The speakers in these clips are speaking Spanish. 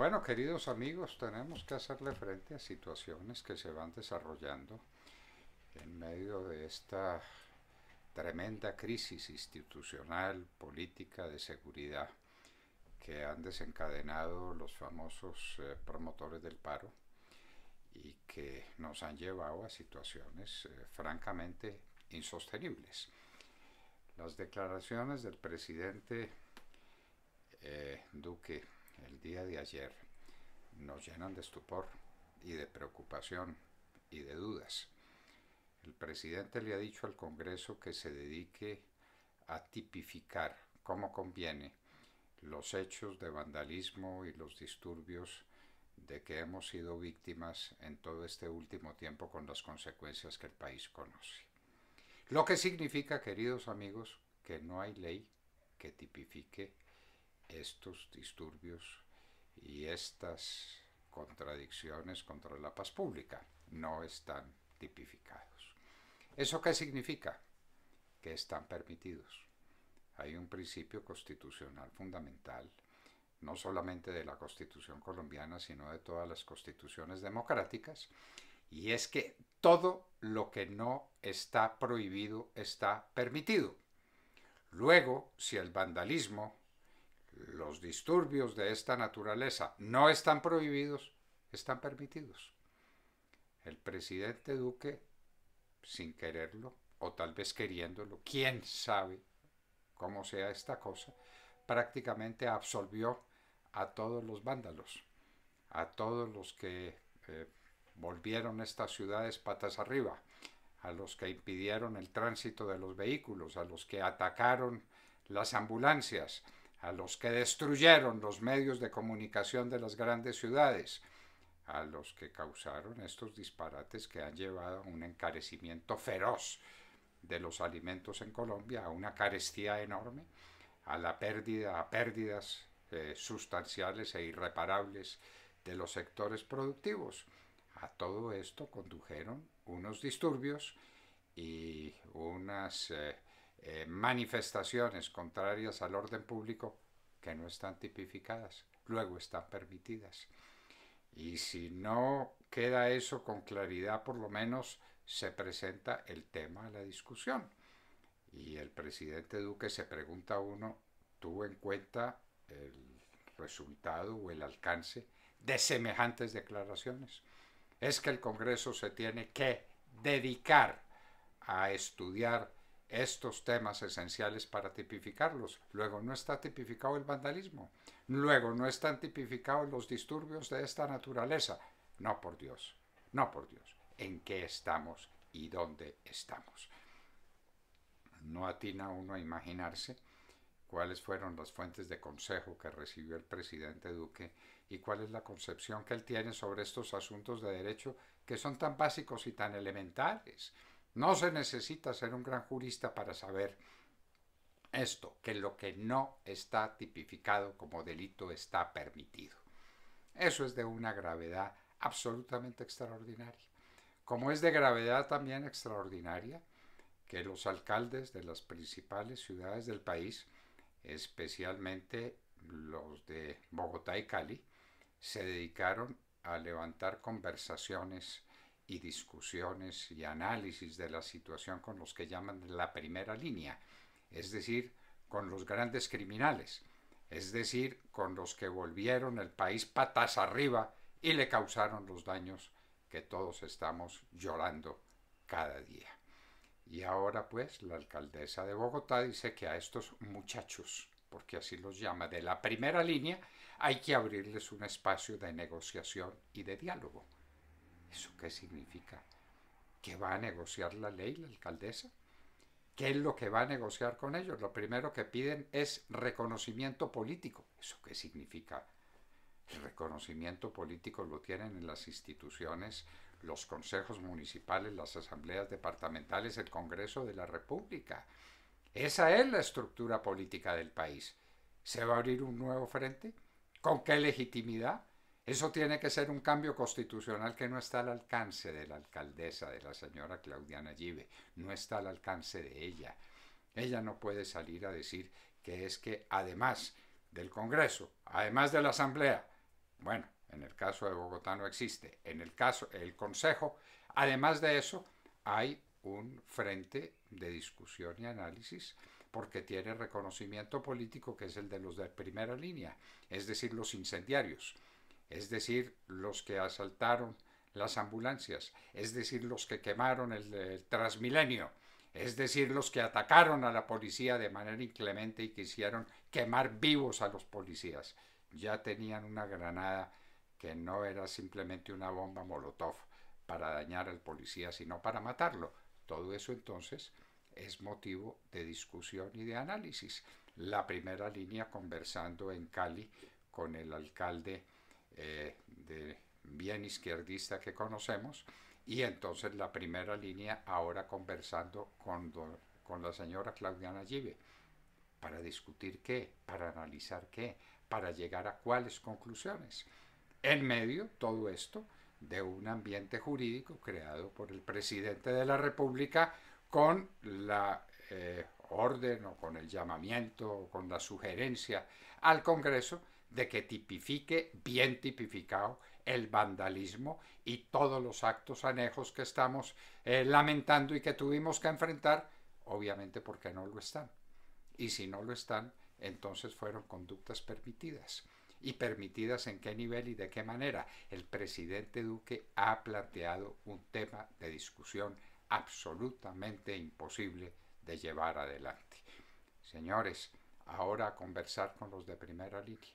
Bueno, queridos amigos, tenemos que hacerle frente a situaciones que se van desarrollando en medio de esta tremenda crisis institucional, política, de seguridad que han desencadenado los famosos eh, promotores del paro y que nos han llevado a situaciones eh, francamente insostenibles. Las declaraciones del presidente eh, Duque el día de ayer nos llenan de estupor y de preocupación y de dudas. El presidente le ha dicho al Congreso que se dedique a tipificar como conviene los hechos de vandalismo y los disturbios de que hemos sido víctimas en todo este último tiempo con las consecuencias que el país conoce. Lo que significa, queridos amigos, que no hay ley que tipifique estos disturbios y estas contradicciones contra la paz pública no están tipificados. ¿Eso qué significa? Que están permitidos. Hay un principio constitucional fundamental, no solamente de la constitución colombiana, sino de todas las constituciones democráticas, y es que todo lo que no está prohibido está permitido. Luego, si el vandalismo los disturbios de esta naturaleza no están prohibidos, están permitidos. El presidente Duque, sin quererlo, o tal vez queriéndolo, quién sabe cómo sea esta cosa, prácticamente absolvió a todos los vándalos, a todos los que eh, volvieron estas ciudades patas arriba, a los que impidieron el tránsito de los vehículos, a los que atacaron las ambulancias, a los que destruyeron los medios de comunicación de las grandes ciudades, a los que causaron estos disparates que han llevado a un encarecimiento feroz de los alimentos en Colombia, a una carestía enorme, a la pérdida, pérdidas eh, sustanciales e irreparables de los sectores productivos. A todo esto condujeron unos disturbios y unas eh, eh, manifestaciones contrarias al orden público que no están tipificadas, luego están permitidas. Y si no queda eso con claridad, por lo menos se presenta el tema a la discusión. Y el presidente Duque se pregunta uno, ¿tuvo en cuenta el resultado o el alcance de semejantes declaraciones? Es que el Congreso se tiene que dedicar a estudiar estos temas esenciales para tipificarlos. Luego no está tipificado el vandalismo. Luego no están tipificados los disturbios de esta naturaleza. No por Dios, no por Dios. ¿En qué estamos y dónde estamos? No atina uno a imaginarse cuáles fueron las fuentes de consejo que recibió el presidente Duque y cuál es la concepción que él tiene sobre estos asuntos de derecho que son tan básicos y tan elementales. No se necesita ser un gran jurista para saber esto, que lo que no está tipificado como delito está permitido. Eso es de una gravedad absolutamente extraordinaria. Como es de gravedad también extraordinaria que los alcaldes de las principales ciudades del país, especialmente los de Bogotá y Cali, se dedicaron a levantar conversaciones y discusiones y análisis de la situación con los que llaman la primera línea, es decir, con los grandes criminales, es decir, con los que volvieron el país patas arriba y le causaron los daños que todos estamos llorando cada día. Y ahora pues la alcaldesa de Bogotá dice que a estos muchachos, porque así los llama, de la primera línea, hay que abrirles un espacio de negociación y de diálogo. ¿Eso qué significa? ¿Qué va a negociar la ley la alcaldesa? ¿Qué es lo que va a negociar con ellos? Lo primero que piden es reconocimiento político. ¿Eso qué significa? El reconocimiento político lo tienen en las instituciones, los consejos municipales, las asambleas departamentales, el Congreso de la República. Esa es la estructura política del país. ¿Se va a abrir un nuevo frente? ¿Con qué legitimidad? Eso tiene que ser un cambio constitucional que no está al alcance de la alcaldesa, de la señora Claudiana Gibe, no está al alcance de ella. Ella no puede salir a decir que es que además del Congreso, además de la Asamblea, bueno, en el caso de Bogotá no existe, en el caso del Consejo, además de eso, hay un frente de discusión y análisis porque tiene reconocimiento político que es el de los de primera línea, es decir, los incendiarios es decir, los que asaltaron las ambulancias, es decir, los que quemaron el, Transmilenio, es decir, los que atacaron a la policía de manera inclemente y quisieron quemar vivos a los policías. Ya tenían una granada que no era simplemente una bomba molotov para dañar al policía, sino para matarlo. Todo eso entonces es motivo de discusión y de análisis. La primera línea conversando en Cali con el alcalde eh, de bien izquierdista que conocemos. Y entonces la primera línea ahora conversando con, la señora Claudia Give ¿Para discutir qué? ¿Para analizar qué? ¿Para llegar a cuáles conclusiones? En medio, todo esto de un ambiente jurídico creado por el presidente de la República con la eh, orden o con el llamamiento o con la sugerencia al Congreso de que tipifique bien tipificado el vandalismo y todos los actos anejos que estamos eh, lamentando y que tuvimos que enfrentar, obviamente porque no lo están. Y si no lo están, entonces fueron conductas permitidas. ¿Y permitidas en qué nivel y de qué manera? El presidente Duque ha planteado un tema de discusión absolutamente imposible de llevar adelante. Señores, ahora a conversar con los de primera línea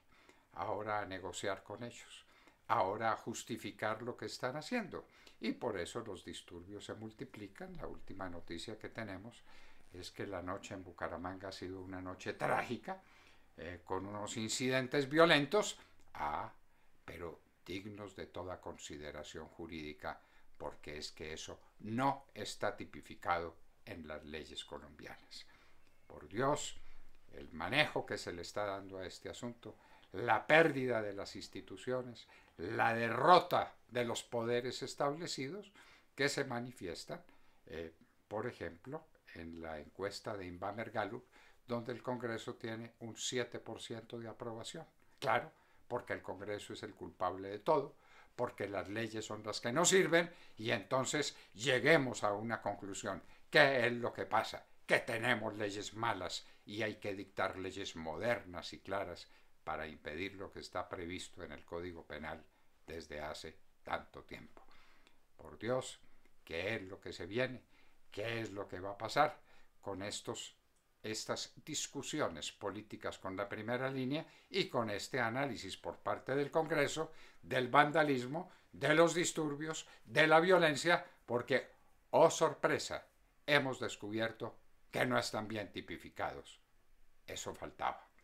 ahora a negociar con ellos, ahora a justificar lo que están haciendo. Y por eso los disturbios se multiplican. La última noticia que tenemos es que la noche en Bucaramanga ha sido una noche trágica, eh, con unos incidentes violentos, ah, pero dignos de toda consideración jurídica, porque es que eso no está tipificado en las leyes colombianas. Por Dios, el manejo que se le está dando a este asunto la pérdida de las instituciones, la derrota de los poderes establecidos que se manifiestan, eh, por ejemplo, en la encuesta de Inbamer Gallup, donde el Congreso tiene un 7% de aprobación. Claro, porque el Congreso es el culpable de todo, porque las leyes son las que no sirven y entonces lleguemos a una conclusión. ¿Qué es lo que pasa? Que tenemos leyes malas y hay que dictar leyes modernas y claras para impedir lo que está previsto en el Código Penal desde hace tanto tiempo. Por Dios, ¿qué es lo que se viene? ¿Qué es lo que va a pasar con estos, estas discusiones políticas con la primera línea y con este análisis por parte del Congreso del vandalismo, de los disturbios, de la violencia? Porque, oh sorpresa, hemos descubierto que no están bien tipificados. Eso faltaba.